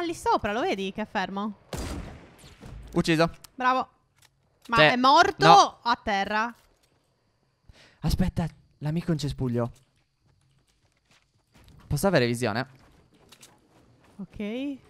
Ah, lì sopra, lo vedi che è fermo? Ucciso. Bravo. Ma C'è- cioè, è morto no. a terra? Aspetta, l'amico in cespuglio. Posso avere visione? Ok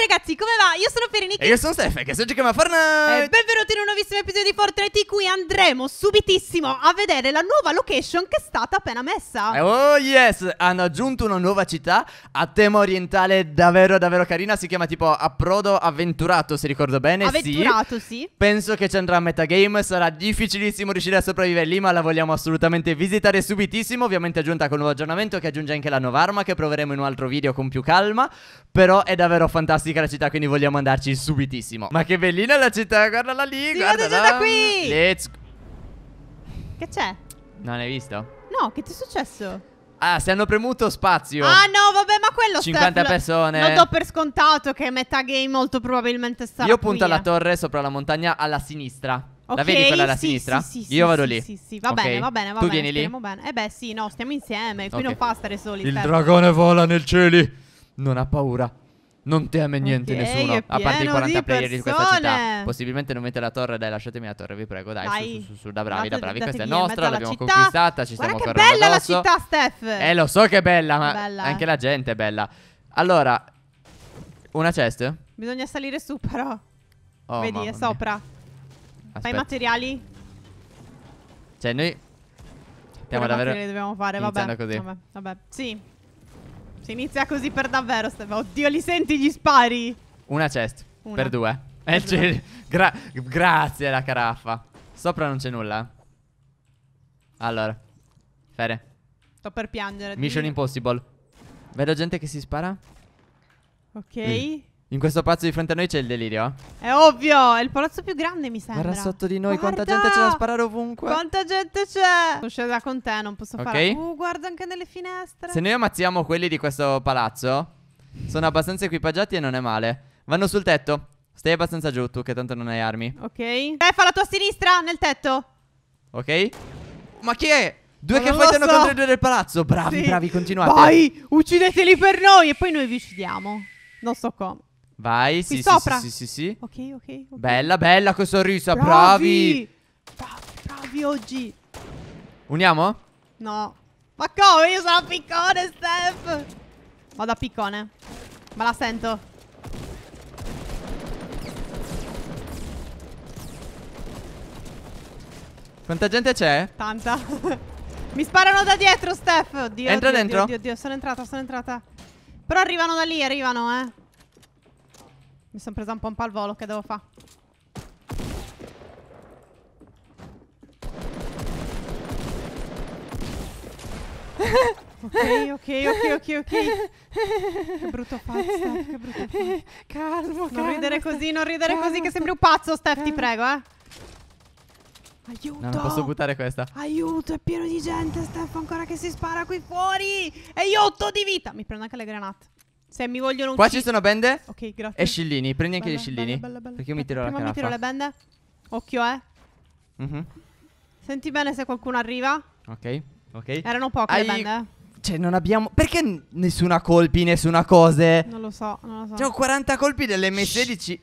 ragazzi, come va? Io sono Perenica. E io sono Stef, che sto giocando a Fortnite. E eh, benvenuti in un nuovissimo episodio di Fortnite in cui andremo subitissimo a vedere la nuova location che è stata appena messa. Eh, oh yes, hanno aggiunto una nuova città a tema orientale davvero davvero carina, si chiama tipo Approdo Avventurato, se ricordo bene. Avventurato, sì. sì. Penso che ci andrà a metagame, sarà difficilissimo riuscire a sopravvivere lì, ma la vogliamo assolutamente visitare subitissimo, ovviamente aggiunta con un nuovo aggiornamento che aggiunge anche la nuova arma che proveremo in un altro video con più calma, però è davvero fantastico fantastica la città, quindi vogliamo andarci subitissimo. Ma che bellina la città, Guarda la lì, guarda già da qui! Let's... Che c'è? Non hai visto? No, che ti è successo? Ah, si hanno premuto spazio. Ah, no, vabbè, ma quello 50 Steph, persone. Non do per scontato che metà game molto probabilmente sarà. Io punto qui, alla eh. torre sopra la montagna alla sinistra. Okay, la vedi quella alla sì, sinistra? Sì, sì, Io vado lì. Sì, sì, va okay. bene, va bene, va tu bene. Tu vieni lì? Bene. Eh beh, sì, no, stiamo insieme. Qui okay. non fa stare soli. Il Steph. dragone vola nel cieli. Non ha paura non teme niente okay, nessuno, a parte i 40 di player persone. di questa città. Possibilmente non mette la torre, dai, lasciatemi la torre, vi prego, dai, dai. Su, su, su, da bravi, da bravi, questa è nostra, l'abbiamo città. conquistata, ci Guarda stiamo correndo che bella addosso. la città, Steph! Eh, lo so che è bella, ma bella, anche la gente è bella. Allora, una cesta Bisogna salire su, però. Oh, Vedi, è sopra. Aspetta. Fai materiali? Cioè, noi... Stiamo davvero avere... Dobbiamo fare, vabbè. Così. vabbè. Vabbè, sì. Si inizia così per davvero, Steve. Oddio, li senti gli spari? Una chest. Una. Per due. Per eh, due. Gra grazie la caraffa. Sopra non c'è nulla. Eh. Allora. Fere. Sto per piangere. Mission dimmi. impossible. Vedo gente che si spara. Ok. Mm. In questo palazzo di fronte a noi c'è il delirio. È ovvio, è il palazzo più grande, mi sembra. Guarda sotto di noi, guarda! quanta gente c'è da sparare ovunque. Quanta gente c'è. Sono scesa con te, non posso okay. fare. Uh, guarda anche nelle finestre. Se noi ammazziamo quelli di questo palazzo, sono abbastanza equipaggiati e non è male. Vanno sul tetto. Stai abbastanza giù tu, che tanto non hai armi. Ok. Eh, fa la tua sinistra nel tetto. Ok. Ma chi è? Due che fightano so. contro i due del palazzo. Bravi, sì. bravi, continuate. Vai, uccideteli per noi e poi noi vi uccidiamo. Non so come. Vai, sì, sopra. Sì, sì, sì, sì, Ok, ok, ok. Bella, bella quel sorriso, bravi. Bravi, bravi oggi. Uniamo? No. Ma come? Io sono piccone, Steph. Vado a piccone. Ma la sento. Quanta gente c'è? Tanta. Mi sparano da dietro, Steph. Oddio. Entra oddio, dentro. Oddio, oddio, oddio, sono entrata, sono entrata. Però arrivano da lì, arrivano, eh. Mi sono presa un po' un po' al volo, che devo fare? ok, ok, ok, ok, ok. che brutto pazzo, Steph, che brutto pazzo. Calmo, calmo. Non ridere Steph. così, non ridere calmo, così, che sembri un pazzo, Steph, calmo. ti prego, eh. Aiuto! non posso buttare questa. Aiuto, è pieno di gente, Steph, ancora che si spara qui fuori. E io ho otto di vita. Mi prendo anche le granate. Se mi vogliono Qua ci sono bende. Ok, grazie. E scillini. Prendi anche bella, gli scillini. Bella, bella, perché io mi tiro Prima la caraffa. mi tiro le bende. Occhio, eh. Mm -hmm. Senti bene se qualcuno arriva. Ok, ok. Erano poche Hai... le bende. Eh. Cioè, non abbiamo. Perché nessuna colpi, nessuna cose? Non lo so, non lo so. Cioè, ho 40 colpi dell'M16.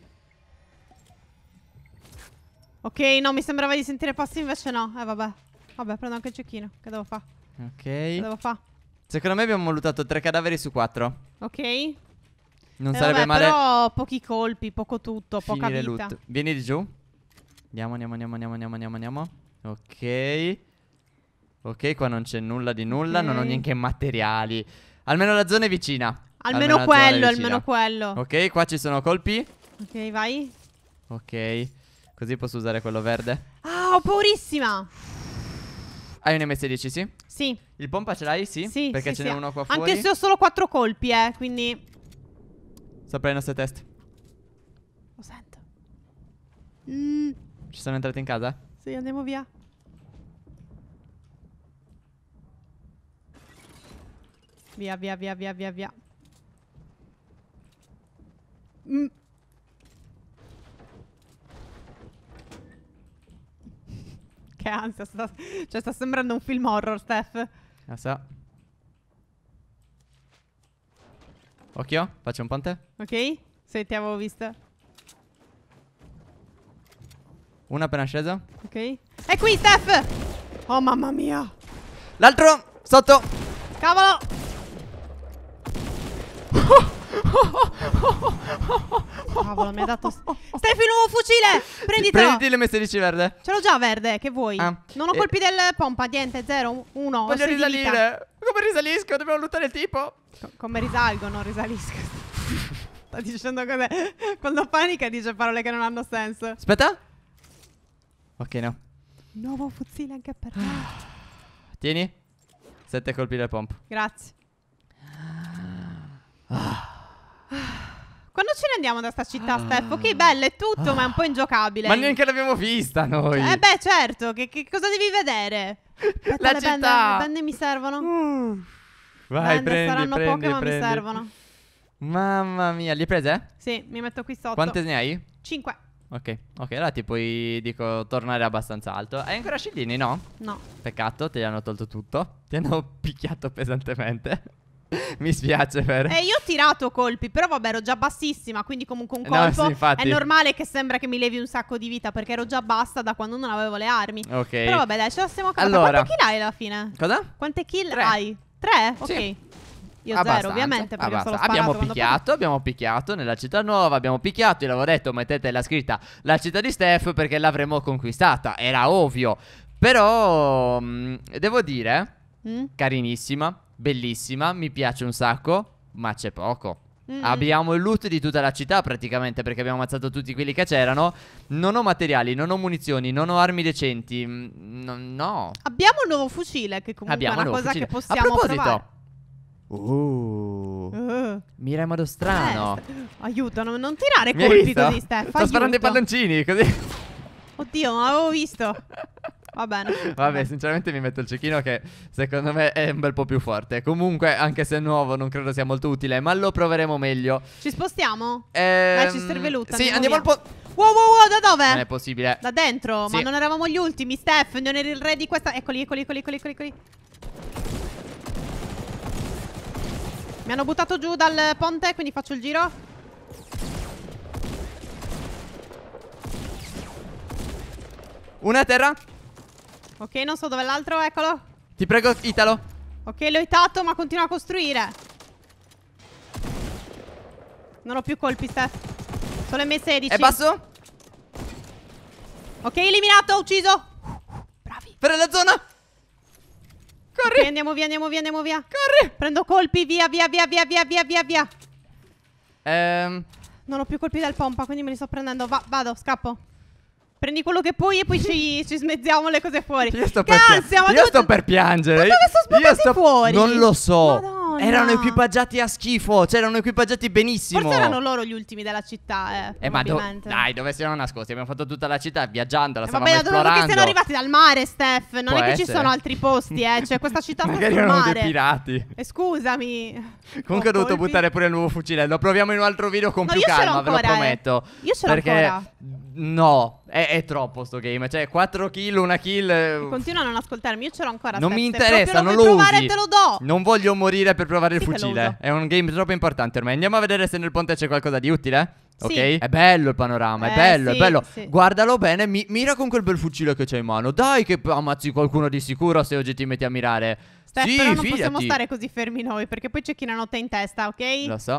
Ok, no, mi sembrava di sentire passi, invece no. Eh, vabbè. Vabbè, prendo anche il cecchino. Che devo fare? Ok. Che devo fare? Secondo me abbiamo lootato 3 cadaveri su 4. Ok. Non eh, sarebbe vabbè, male. Però pochi colpi, poco tutto, poca vita. Loot. Vieni di giù. Andiamo, andiamo, andiamo, andiamo, andiamo, andiamo, andiamo. Ok. Ok, qua non c'è nulla di nulla, okay. non ho neanche materiali. Almeno la zona è vicina. Almeno, almeno quello, almeno quello. Ok, qua ci sono colpi. Ok, vai. Ok. Così posso usare quello verde. Ah, ho paurissima. Hai un MS10, sì? Sì. Il pompa ce l'hai, sì? Sì. Perché sì, ce sì. uno qua fuori. Anche se ho solo quattro colpi, eh, quindi... Sopra le nostre test. Lo sento. Mm. Ci sono entrati in casa? Sì, andiamo via. Via, via, via, via, via, via. Mm. che ansia. Sta, cioè, sta sembrando un film horror, Steph. La ah, so. Occhio, faccio un ponte. Ok, se ti avevo visto. Una appena scesa. Ok. È qui, Steph! Oh, mamma mia! L'altro, sotto! Cavolo! Cavolo, mi ha dato. Stai nuovo fucile! Prenditelo! Prenditi le mestenici verde. Ce l'ho già verde, che vuoi? Ah, non ho eh. colpi del pompa, niente, 0, 1. Voglio risalire. Come risalisco? Dobbiamo lottare il tipo. Co come risalgo, non risalisco. Sta dicendo cose. Quando panica dice parole che non hanno senso. Aspetta. Ok, no. Nuovo fucile anche per te. Tieni. Sette colpi del pompa. Grazie. Ah. Quando ce ne andiamo da sta città, ah. Steph? Che bello, è tutto, ah. ma è un po' ingiocabile. Ma neanche l'abbiamo vista noi. Eh beh, certo, che, che cosa devi vedere? Aspetta, La le città. Bende, le bende mi servono. Uh. Vai, bende, prendi, saranno prendi, poche, prendi. ma mi servono. Mamma mia, li hai prese? Sì, mi metto qui sotto. Quante ne hai? Cinque. Ok, ok, allora ti puoi, dico, tornare abbastanza alto. Hai ancora scildini, no? No. Peccato, te li hanno tolto tutto. Ti hanno picchiato pesantemente. Mi spiace per... Eh, io ho tirato colpi, però vabbè, ero già bassissima, quindi comunque un eh, colpo no, sì, infatti... è normale che sembra che mi levi un sacco di vita, perché ero già bassa da quando non avevo le armi. Ok. Però vabbè, dai, ce la stiamo cavata. Allora. Quante kill hai alla fine? Cosa? Quante kill Tre. hai? Tre? Ok. Io abbastanza, zero, ovviamente, abbastanza. Abbiamo picchiato, poi... abbiamo picchiato nella città nuova, abbiamo picchiato, io l'avevo detto, mettete la scritta la città di Steph perché l'avremmo conquistata, era ovvio. Però, mh, mm, devo dire, mm? carinissima, Bellissima, mi piace un sacco, ma c'è poco. Mm. Abbiamo il loot di tutta la città praticamente perché abbiamo ammazzato tutti quelli che c'erano. Non ho materiali, non ho munizioni, non ho armi decenti. Mm, no. no. Abbiamo un nuovo fucile che comunque abbiamo è una cosa fucile. che possiamo A proposito, provare. Uh, uh. Miremo allo strano. Eh, aiuto, non, non tirare colpi così, Stefano. Sto aiuto. sparando i palloncini così. Oddio, non l'avevo visto. Va bene. Vabbè, sinceramente mi metto il cecchino che secondo me è un bel po' più forte. Comunque, anche se è nuovo, non credo sia molto utile, ma lo proveremo meglio. Ci spostiamo? Ehm... Beh, ci serve l'utile. Sì, andiamo al po'. Wow, wow, wow, da dove? Non è possibile. Da dentro, sì. ma non eravamo gli ultimi, Steph, non eri il re di questa... Eccoli, eccoli, eccoli, eccoli, eccoli. Mi hanno buttato giù dal ponte, quindi faccio il giro. Una terra. Ok, non so dove l'altro, eccolo. Ti prego, Italo. Ok, l'ho itato, ma continua a costruire. Non ho più colpi, Steph. Solo M16. È basso? Ok, eliminato, ucciso. Bravi. Per la zona. Corri. Ok, andiamo via, andiamo via, andiamo via. Corri. Prendo colpi, via, via, via, via, via, via, via, via. Ehm... Non ho più colpi del pompa, quindi me li sto prendendo. Va, vado, scappo. Prendi quello che puoi e poi ci, ci smezziamo le cose fuori. Io sto, che per, ansia, io sto per piangere. Ma dove sono sparati sto... fuori? Non lo so. Madonna. Erano equipaggiati a schifo, cioè erano equipaggiati benissimo. Forse erano loro gli ultimi della città, eh. Eh, ma do- dai, dove si erano nascosti? Abbiamo fatto tutta la città viaggiando, la eh, stavamo vabbè, esplorando. Vabbè, siano arrivati dal mare, Steph. Non Può è che essere. ci sono altri posti, eh. Cioè, questa città sta sul erano mare. dei pirati. E eh, scusami. Comunque ho, ho oh, dovuto colpi. buttare pure il nuovo fucile. Lo proviamo in un altro video con no, più calma, ancora, ve lo eh. prometto. Eh. Io ce l'ho perché ancora. No, è, è, troppo sto game. Cioè, 4 kill, una kill. continua a non ascoltarmi. Io ce l'ho ancora. Non mi interessa, non lo provare, Te lo do. Non voglio morire per provare sì il fucile. È un game troppo importante ormai. Andiamo a vedere se nel ponte c'è qualcosa di utile. Ok? Sì. È bello il panorama, eh, è bello, sì, è bello. Sì. Guardalo bene, mi, mira con quel bel fucile che c'hai in mano. Dai che ammazzi qualcuno di sicuro se oggi ti metti a mirare. Steph, sì, però non fidati. possiamo stare così fermi noi, perché poi c'è chi la notte in testa, ok? Lo so.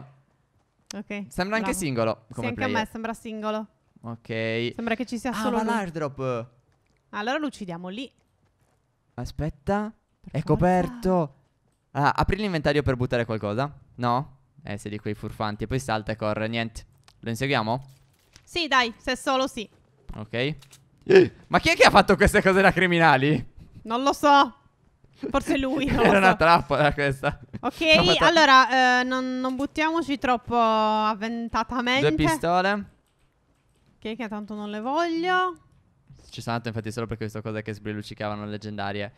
Ok. Sembra bravo. anche singolo. Come sì, anche player. a me sembra singolo. Ok. Sembra che ci sia ah, solo. Ah, ma l'airdrop. Allora lo uccidiamo lì. Aspetta. Per è forza. coperto. Ah, apri l'inventario per buttare qualcosa? No? Eh, sei di quei furfanti. E poi salta e corre. Niente. Lo inseguiamo? Sì, dai. Se solo sì. Ok. ma chi è che ha fatto queste cose da criminali? Non lo so. Forse lui. Era so. una trappola questa. Ok, allora eh, non, non, buttiamoci troppo avventatamente. Due pistole. Che, che tanto non le voglio. Ci sono andato infatti solo per questa cosa che sbrilluccicavano leggendarie.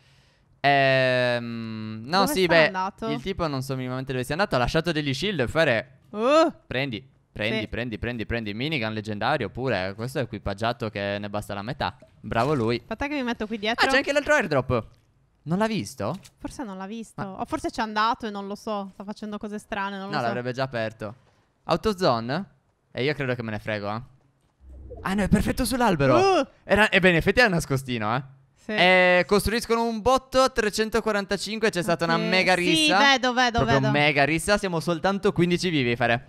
Ehm, no, dove sì, beh, andato? il tipo non so minimamente dove sia andato. Ha lasciato degli shield per fare. Uh, prendi, prendi, sì. prendi, prendi, prendi. Minigun leggendario pure. Questo è equipaggiato che ne basta la metà. Bravo lui. Aspetta che mi metto qui dietro. Ah, c'è anche l'altro airdrop. Non l'ha visto? Forse non l'ha visto. Ma... Ah. O forse c'è andato e non lo so. Sta facendo cose strane. Non no, so. l'avrebbe già aperto. Autozone? E io credo che me ne frego, eh. Ah no, è perfetto sull'albero. Uh! Era, ebbene, eh, effetti è nascostino, eh. Sì. Eh, costruiscono un botto 345. C'è stata okay. una mega rissa. Sì, vedo, vedo, Proprio vedo. mega rissa. Siamo soltanto 15 vivi, Fare.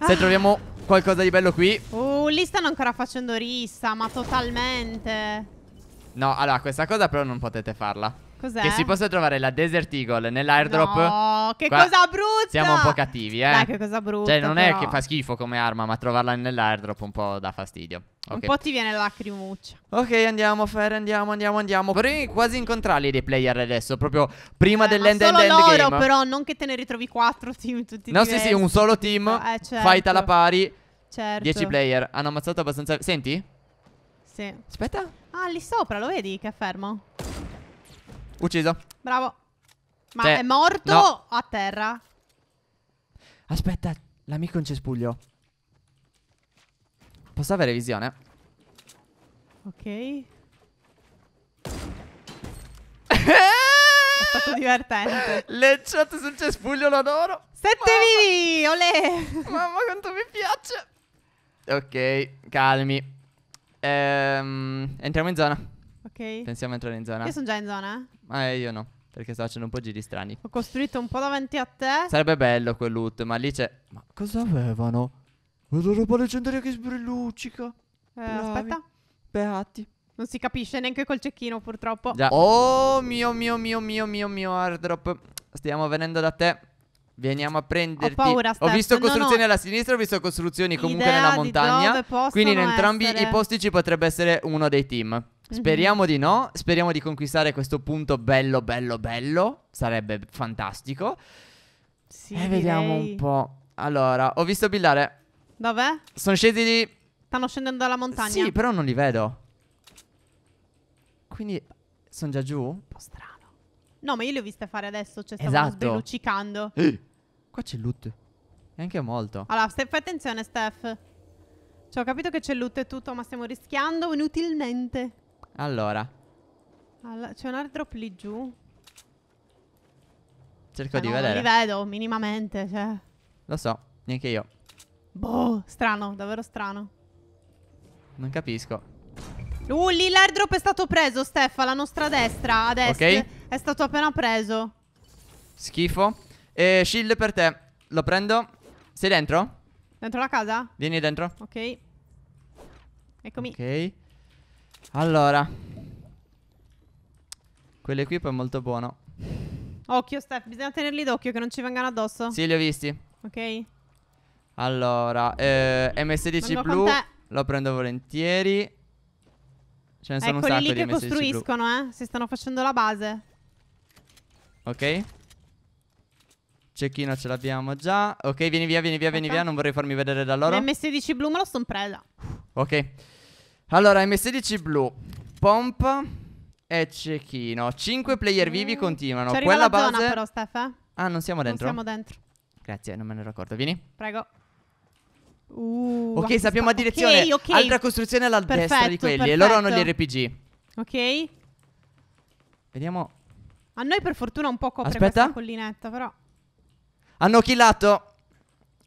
Se ah. troviamo qualcosa di bello qui. Uh, lì stanno ancora facendo rissa, ma totalmente. No, allora, questa cosa però non potete farla. Cos'è? Che si possa trovare la Desert Eagle nell'airdrop. No, che Qua cosa brutta! Siamo un po' cattivi, eh. Dai, che cosa brutta. Cioè, non però. è che fa schifo come arma, ma trovarla nell'airdrop un po' dà fastidio. Okay. Un po' ti viene la lacrimuccia. Ok, andiamo, Fer, andiamo, andiamo, andiamo. Vorrei quasi incontrarli dei player adesso, proprio prima eh, dell'end end, end loro, game. però, non che te ne ritrovi quattro team tutti No, diversi. sì, sì, un solo team, eh, certo. fight alla pari. Certo. 10 player, hanno ammazzato abbastanza... Senti? Sì. Aspetta. Ah, lì sopra, lo vedi che è fermo? Ucciso. Bravo. Ma cioè, è morto no. a terra? Aspetta, l'amico in cespuglio. Posso avere visione? Ok. è stato divertente. Le chat sul cespuglio lo adoro. Sette vivi, olè. Mamma quanto mi piace. Ok, calmi. Ehm, entriamo in zona. Ok. Pensiamo a entrare in zona. Io sono già in zona. Eh, io no. Perché sto facendo un po' giri strani. Ho costruito un po' davanti a te. Sarebbe bello quel loot, ma lì c'è. Ma cosa avevano? Una roba leggendaria che sbrilluccica. Eh, aspetta. Beati. Non si capisce neanche col cecchino, purtroppo. Già. Oh mio mio mio mio mio mio airdrop. Stiamo venendo da te. Veniamo a prenderti. Ho paura, Steph. Ho visto costruzioni no, no. alla sinistra, ho visto costruzioni comunque Idea nella montagna. Quindi in entrambi essere. i posti ci potrebbe essere uno dei team. Mhm. Speriamo di no, speriamo di conquistare questo punto bello, bello, bello, sarebbe fantastico. Sì, e eh, vediamo direi. un po'. Allora, ho visto Billare. Dov'è? Sono scesi lì. Stanno scendendo dalla montagna. Sì, però non li vedo. Quindi sono già giù? Un po' strano. No, ma io le ho viste fare adesso, cioè stavano esatto. sbeluccicando. Eh, qua c'è loot. E anche molto. Allora, Steph, fai attenzione, Steph. Cioè, ho capito che c'è loot e tutto, ma stiamo rischiando inutilmente. Allora. All C'è un airdrop lì giù? Cerco eh di no, vedere. Non li vedo minimamente, cioè. Lo so, neanche io. Boh, strano, davvero strano. Non capisco. Uh, lì l'airdrop è stato preso, Steffa, la nostra destra, adesso. Ok. È stato appena preso. Schifo. E shield per te. Lo prendo. Sei dentro? Dentro la casa? Vieni dentro. Ok. Eccomi. Ok. Allora Quell'equipo è molto buono Occhio Steph, bisogna tenerli d'occhio che non ci vengano addosso Sì, li ho visti Ok Allora, eh, MS10 blu Lo prendo volentieri Ce ne eh, sono Eccoli un sacco lì che costruiscono, blu. eh Si stanno facendo la base Ok Cecchino ce l'abbiamo già Ok, vieni via, vieni via, vieni okay. via Non vorrei farmi vedere da loro lms 16 blu me lo son presa Ok allora, M16 blu, pomp e cecchino. 5 player vivi mm. continuano. Ci Quella la base... zona però, Steph, eh? Ah, non siamo dentro? Non siamo dentro. Grazie, non me ne ero Vieni. Prego. Uh, ok, sappiamo a direzione. Okay, okay. Altra costruzione alla perfetto, destra di quelli. Perfetto. E loro hanno gli RPG. Ok. Vediamo. A noi per fortuna un po' copre Aspetta. questa collinetta, però. Hanno killato.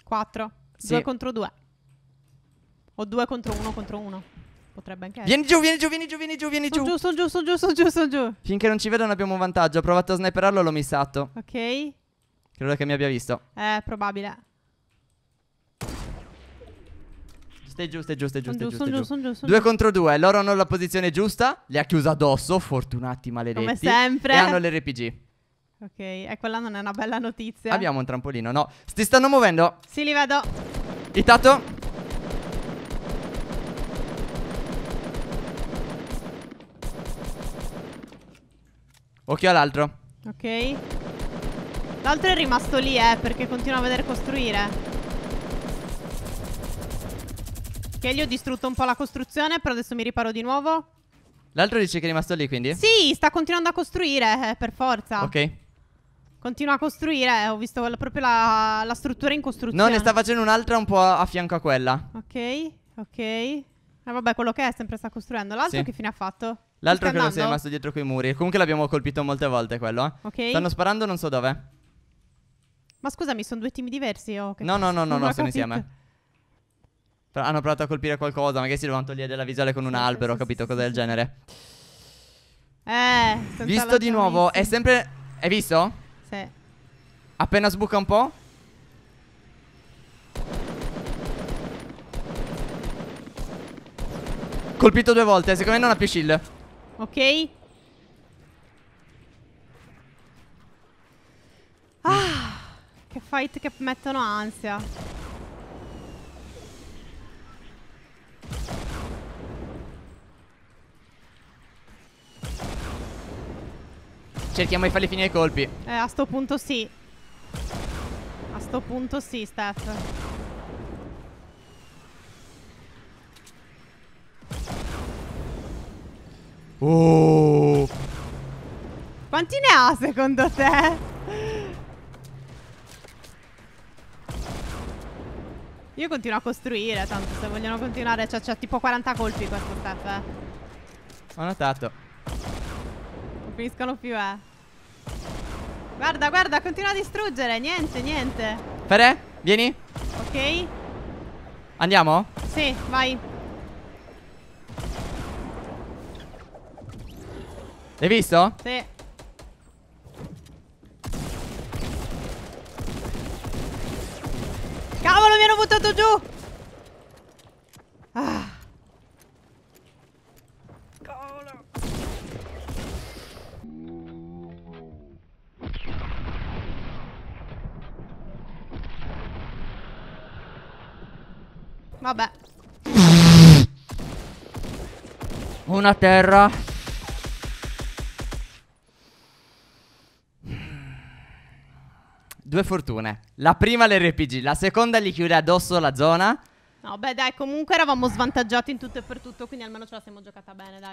4. 2 sì. contro 2. O 2 contro 1 contro 1. Potrebbe anche essere. Vieni giù, vieni giù, vieni giù, vieni giù, vieni giù. giù, sono giù, sono giù, sono giù, sono giù. Finché non ci vedono abbiamo un vantaggio. Ho provato a sniperarlo, e l'ho missato. Ok. Credo che mi abbia visto. Eh, probabile. Stai giù, stai giù, stai giù, stai giù, stai giù. giù, due contro due, loro hanno la posizione giusta, Le ha chiusa addosso, fortunati maledetti. Come sempre. E hanno l'RPG. Ok, e quella non è una bella notizia. Abbiamo un trampolino, no. Ti stanno muovendo? Sì, li vedo. Itato? Occhio all'altro. Ok. L'altro è rimasto lì, eh, perché continua a vedere costruire. Ok, gli ho distrutto un po' la costruzione, però adesso mi riparo di nuovo. L'altro dice che è rimasto lì, quindi? Sì, sta continuando a costruire, eh, per forza. Ok. Continua a costruire, eh, ho visto proprio la, la, struttura in costruzione. No, ne sta facendo un'altra un po' a, fianco a quella. Ok, ok. E eh, vabbè, quello che è sempre sta costruendo. L'altro sì. che fine ha fatto? L'altro che non si è rimasto dietro quei muri. Comunque l'abbiamo colpito molte volte quello, eh. Ok. Stanno sparando non so dove. Ma scusami, sono due team diversi o che No, no, no, no, no sono insieme. Però hanno provato a colpire qualcosa, magari si dovevano togliere dalla visuale con un albero, capito? Cosa del genere. Eh, Visto di nuovo, è sempre... Hai visto? Sì. Appena sbuca un po'. Colpito due volte, secondo me non ha più shield ok? Ah, che fight che mettono ansia. Cerchiamo di farli finire i colpi. Eh, a sto punto sì. A sto punto sì, Steph. Oh. Quanti ne ha secondo te? Io continuo a costruire, tanto se vogliono continuare cioè, c'è tipo 40 colpi questo step. Eh. Ho notato. Non finiscono più, eh. Guarda, guarda, continua a distruggere, niente, niente. Fede, vieni. Ok. Andiamo? Sì, vai. L'hai visto? Sì Cavolo mi hanno buttato giù ah. Cavolo Vabbè Una terra due fortune. La prima l'RPG, la seconda gli chiude addosso la zona. No, beh, dai, comunque eravamo svantaggiati in tutto e per tutto, quindi almeno ce la siamo giocata bene, dai.